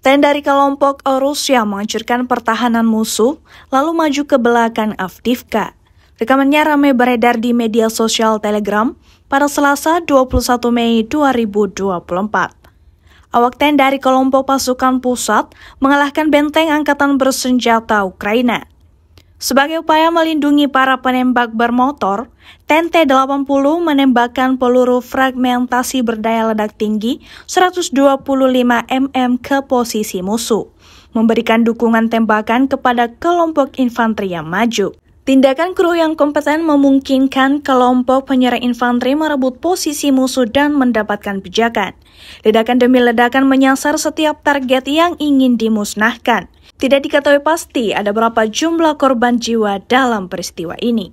dari kelompok Rusia menghancurkan pertahanan musuh, lalu maju ke belakang Avdivka. Rekamannya ramai beredar di media sosial Telegram pada Selasa 21 Mei 2024. Awak dari kelompok pasukan pusat mengalahkan benteng angkatan bersenjata Ukraina. Sebagai upaya melindungi para penembak bermotor, tnt 80 menembakkan peluru fragmentasi berdaya ledak tinggi 125 mm ke posisi musuh, memberikan dukungan tembakan kepada kelompok infanteri yang maju. Tindakan kru yang kompeten memungkinkan kelompok penyerang infanteri merebut posisi musuh dan mendapatkan pijakan. Ledakan demi ledakan menyasar setiap target yang ingin dimusnahkan. Tidak diketahui pasti ada berapa jumlah korban jiwa dalam peristiwa ini.